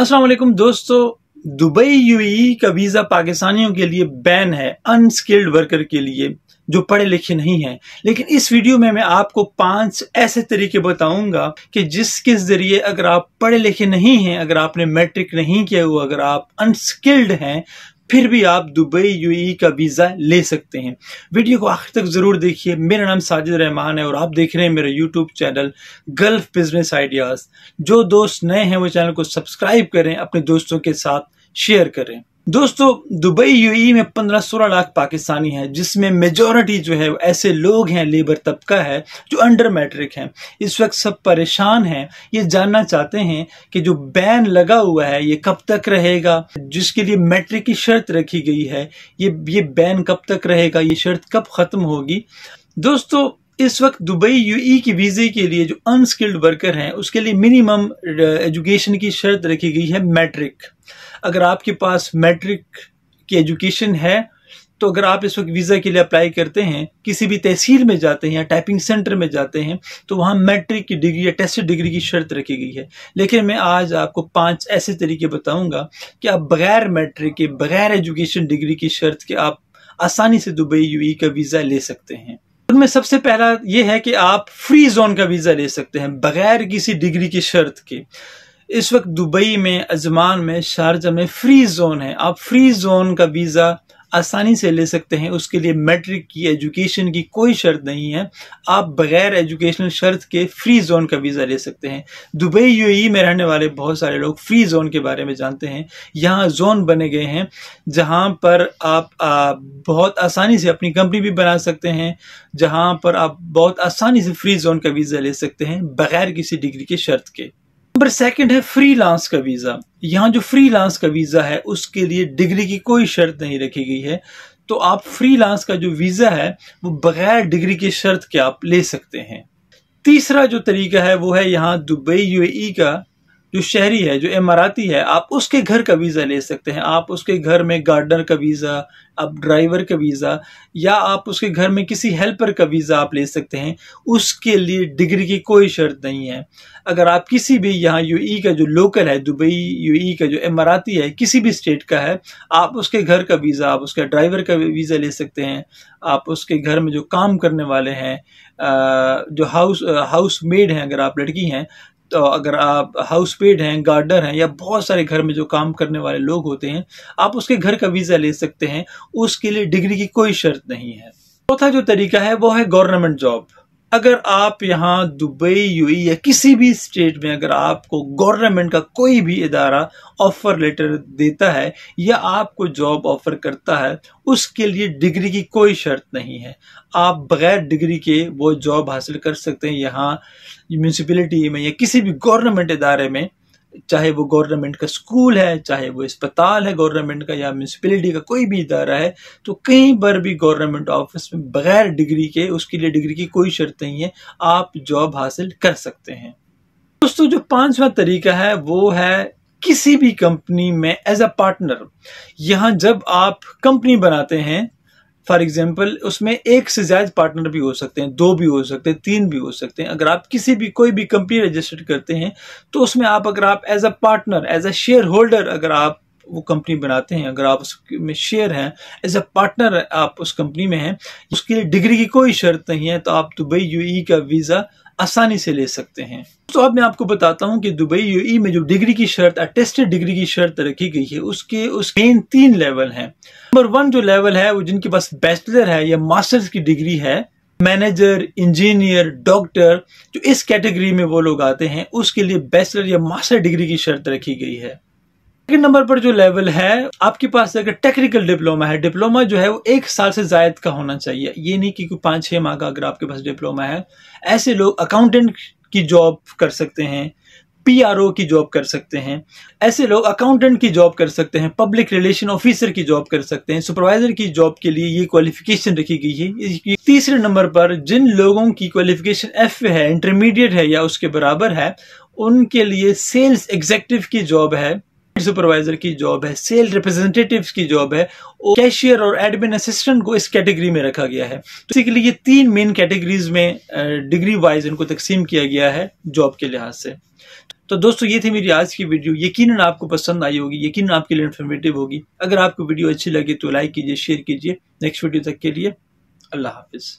असलम दोस्तों Dubai UAE का visa पाकिस्तानियों के लिए बैन है अनस्किल्ड वर्कर के लिए जो पढ़े लिखे नहीं हैं लेकिन इस वीडियो में मैं आपको पांच ऐसे तरीके बताऊंगा कि जिसके ज़रिए अगर आप पढ़े लिखे नहीं हैं अगर आपने मैट्रिक नहीं किया हुआ अगर आप अनस्किल्ड हैं फिर भी आप दुबई यूएई e का वीज़ा ले सकते हैं वीडियो को आखिर तक ज़रूर देखिए मेरा नाम साजिद रहमान है और आप देख रहे हैं मेरा YouTube channel Gulf business ideas जो दोस्त नए हैं वो चैनल को सब्सक्राइब करें अपने दोस्तों के साथ शेयर करें दोस्तों दुबई यूएई में 15-16 लाख पाकिस्तानी हैं जिसमें मेजॉरिटी जो है ऐसे लोग हैं लेबर तबका है जो अंडर मैट्रिक हैं इस वक्त सब परेशान हैं ये जानना चाहते हैं कि जो बैन लगा हुआ है ये कब तक रहेगा जिसके लिए मैट्रिक की शर्त रखी गई है ये ये बैन कब तक रहेगा ये शर्त कब ख़त्म होगी दोस्तों इस वक्त दुबई यूई की वीज़े के लिए जो अनस्किल्ड वर्कर हैं उसके लिए मिनिमम एजुकेशन uh, की शर्त रखी गई है मैट्रिक अगर आपके पास मैट्रिक की एजुकेशन है तो अगर आप इस वक्त वीज़ा के लिए अप्लाई करते हैं किसी भी तहसील में जाते हैं या टाइपिंग सेंटर में जाते हैं तो वहाँ मैट्रिक की डिग्री या टेस्ट डिग्री की शर्त रखी गई है लेकिन मैं आज आपको पांच ऐसे तरीके बताऊंगा कि आप बगैर मैट्रिक के बगैर एजुकेशन डिग्री की शर्त के आप आसानी से दुबई यू का वीज़ा ले सकते हैं उनमें सबसे पहला ये है कि आप फ्री जोन का वीज़ा ले सकते हैं बगैर किसी डिग्री की शर्त के इस वक्त दुबई में अजमान में शारजा में फ्री जोन है आप फ्री जोन का वीज़ा आसानी से ले सकते हैं उसके लिए मैट्रिक की एजुकेशन की कोई शर्त नहीं है आप बगैर एजुकेशनल शर्त के फ्री जोन का वीज़ा ले सकते हैं दुबई यूएई e में रहने वाले बहुत सारे लोग फ्री जोन के बारे में जानते हैं यहाँ जोन बने गए हैं जहाँ पर आप आ, बहुत आसानी से अपनी कंपनी भी बना सकते हैं जहाँ पर आप बहुत आसानी से फ्री जोन का वीज़ा ले सकते हैं बगैर किसी डिग्री के शर्त के नंबर सेकंड है फ्रीलांस का वीज़ा यहाँ जो फ्रीलांस का वीज़ा है उसके लिए डिग्री की कोई शर्त नहीं रखी गई है तो आप फ्रीलांस का जो वीज़ा है वो बगैर डिग्री की शर्त के आप ले सकते हैं तीसरा जो तरीका है वो है यहाँ दुबई यूएई e का जो शहरी है जो इमाराती है आप उसके घर का वीज़ा ले सकते हैं आप उसके घर में गार्डनर का वीज़ा आप ड्राइवर का वीज़ा या आप उसके घर में किसी हेल्पर का वीज़ा आप ले सकते हैं उसके लिए डिग्री की कोई शर्त नहीं है अगर आप किसी भी यहाँ ई का जो लोकल है दुबई ई का जो इमाराती है किसी भी स्टेट का है आप उसके घर का वीज़ा आप उसका ड्राइवर का वीज़ा ले सकते हैं आप उसके घर में जो काम करने वाले हैं जो हाउस हाउस मेड हैं अगर आप लड़की हैं तो अगर आप हाउस पेड हैं गार्डनर हैं या बहुत सारे घर में जो काम करने वाले लोग होते हैं आप उसके घर का वीज़ा ले सकते हैं उसके लिए डिग्री की कोई शर्त नहीं है चौथा तो जो तरीका है वो है गवर्नमेंट जॉब अगर आप यहाँ दुबई यूई या किसी भी स्टेट में अगर आपको गवर्नमेंट का कोई भी इदारा ऑफ़र लेटर देता है या आपको जॉब ऑफ़र करता है उसके लिए डिग्री की कोई शर्त नहीं है आप बगैर डिग्री के वो जॉब हासिल कर सकते हैं यहाँ म्यूनसिपलिटी में या किसी भी गवर्नमेंट इदारे में चाहे वो गवर्नमेंट का स्कूल है चाहे वो अस्पताल है गवर्नमेंट का या म्यूनसिपलिटी का कोई भी इदारा है तो कहीं पर भी गवर्नमेंट ऑफिस में बगैर डिग्री के उसके लिए डिग्री की कोई शर्त नहीं है आप जॉब हासिल कर सकते हैं दोस्तों जो पांचवा तरीका है वो है किसी भी कंपनी में एज अ पार्टनर यहाँ जब आप कंपनी बनाते हैं फॉर एग्जाम्पल उसमें एक से ज्यादा पार्टनर भी हो सकते हैं दो भी हो सकते हैं तीन भी हो सकते हैं अगर आप किसी भी कोई भी कंपनी रजिस्टर्ड करते हैं तो उसमें आप अगर आप as a partner as a shareholder अगर आप वो कंपनी बनाते हैं अगर आप उसमें शेयर हैं एज ए पार्टनर आप उस कंपनी में हैं उसके लिए डिग्री की कोई शर्त नहीं है तो आप दुबई यू e का वीज़ा आसानी से ले सकते हैं तो अब मैं आपको बताता हूं कि दुबई यू e में जो डिग्री की शर्त अटेस्टेड डिग्री की शर्त रखी गई है उसके उस मेन तीन लेवल हैं नंबर वन जो लेवल है वो जिनके पास बैचलर है या मास्टर्स की डिग्री है मैनेजर इंजीनियर डॉक्टर जो इस कैटेगरी में वो लोग आते हैं उसके लिए बैचलर या मास्टर डिग्री की शर्त रखी गई है सेकंड नंबर पर जो लेवल है आपके पास अगर टेक्निकल डिप्लोमा है डिप्लोमा जो है वो एक साल से जायद का होना चाहिए ये नहीं कि पांच छह माह का अगर आपके पास डिप्लोमा है ऐसे लोग अकाउंटेंट की जॉब कर सकते हैं पी की जॉब कर सकते हैं ऐसे लोग अकाउंटेंट की जॉब कर सकते हैं पब्लिक रिलेशन ऑफिसर की जॉब कर सकते हैं सुपरवाइजर की जॉब के लिए ये क्वालिफिकेशन रखी गई है तीसरे नंबर पर जिन लोगों की क्वालिफिकेशन एफ है इंटरमीडिएट है या उसके बराबर है उनके लिए सेल्स एग्जेक्टिव की जॉब है सुपरवाइजर की जॉब है सेल रिप्रेजेंटेटिव्स की जॉब है और कैशियर और एडमिन असिस्टेंट को इस कैटेगरी में रखा गया है बेसिकली तो ये तीन मेन कैटेगरीज में डिग्री वाइज इनको तकसीम किया गया है जॉब के लिहाज से तो दोस्तों ये थी मेरी आज की वीडियो यकीनन आपको पसंद आई होगी यकीनन आपके लिए इन्फॉर्मेटिव होगी अगर आपको वीडियो अच्छी लगी तो लाइक कीजिए शेयर कीजिए नेक्स्ट वीडियो तक के लिए अल्लाह हाफिज़